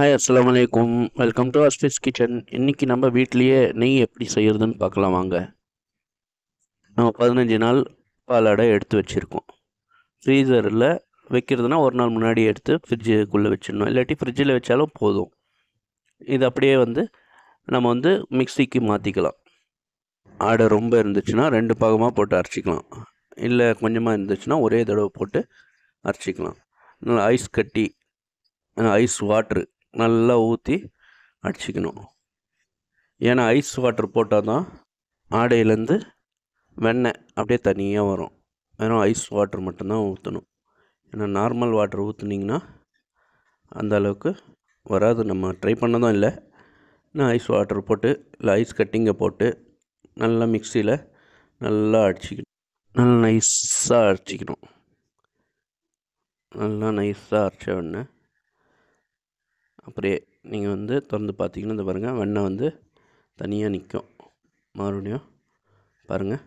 hi அஸ்லாம் வலைக்கும் welcome to அஸ்டிஸ் kitchen இன்றைக்கி நம்ம வீட்லேயே நெய் எப்படி செய்கிறதுன்னு பார்க்கலாம் வாங்க நம்ம பதினஞ்சு நாள் பாலாடை எடுத்து வச்சுருக்கோம் ஃப்ரீசரில் வைக்கிறதுனா ஒரு நாள் முன்னாடி எடுத்து ஃப்ரிட்ஜுக்குள்ளே வச்சிடணும் இல்லாட்டி ஃப்ரிட்ஜில் வச்சாலும் போதும் இது அப்படியே வந்து நம்ம வந்து மிக்சிக்கு மாற்றிக்கலாம் ஆடை ரொம்ப இருந்துச்சுன்னா ரெண்டு பாகமாக போட்டு அரைச்சிக்கலாம் இல்லை கொஞ்சமாக இருந்துச்சுன்னா ஒரே தடவை போட்டு அரைச்சிக்கலாம் நல்லா ஐஸ் கட்டி ஐஸ் வாட்ரு நல்லா ஊற்றி அடிச்சிக்கணும் ஏன்னா ஐஸ் வாட்டர் போட்டால் தான் ஆடையிலேருந்து வெண்ணெய் அப்படியே தனியாக வரும் வெறும் ஐஸ் வாட்டர் மட்டும்தான் ஊற்றணும் ஏன்னா நார்மல் வாட்டர் ஊற்றுனிங்கன்னா அந்த அளவுக்கு வராது நம்ம ட்ரை பண்ணதும் இல்லை நான் ஐஸ் வாட்டர் போட்டு இல்லை ஐஸ் கட்டிங்கை போட்டு நல்லா மிக்சியில் நல்லா அடிச்சிக்கணும் நல்லா நைஸாக அரைச்சிக்கணும் நல்லா நைஸாக அரைச்ச உடனே அப்படியே நீங்கள் வந்து திறந்து பார்த்தீங்கன்னா இந்த பாருங்கள் வெண்ணெய் வந்து தனியாக நிற்கும் மறுபடியும் பாருங்கள்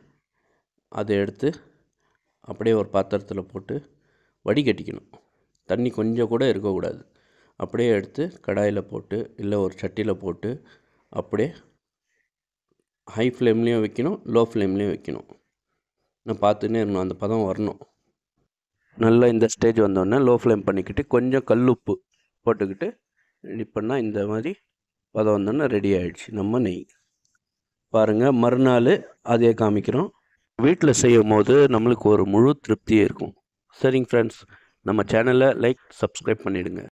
அதை எடுத்து அப்படியே ஒரு பாத்திரத்தில் போட்டு வடிகட்டிக்கணும் தண்ணி கொஞ்சம் கூட இருக்கக்கூடாது அப்படியே எடுத்து கடாயில் போட்டு இல்லை ஒரு சட்டியில் போட்டு அப்படியே ஹை ஃப்ளேம்லேயும் வைக்கணும் லோ ஃப்ளேம்லேயும் வைக்கணும் நான் பார்த்துன்னே இருக்கணும் அந்த பதம் வரணும் நல்லா இந்த ஸ்டேஜ் வந்தோடனே லோ ஃப்ளேம் பண்ணிக்கிட்டு கொஞ்சம் கல் உப்பு போட்டுக்கிட்டு ரெடி பண்ணால் இந்த மாதிரி பதம் வந்தோன்னா ரெடி ஆகிடுச்சு நம்ம நெய் பாருங்கள் மறுநாள் அதே காமிக்கிறோம் வீட்டில் செய்யும் போது நம்மளுக்கு ஒரு முழு திருப்தியே இருக்கும் சரிங்க ஃப்ரெண்ட்ஸ் நம்ம சேனலை லைக் சப்ஸ்கிரைப் பண்ணிவிடுங்க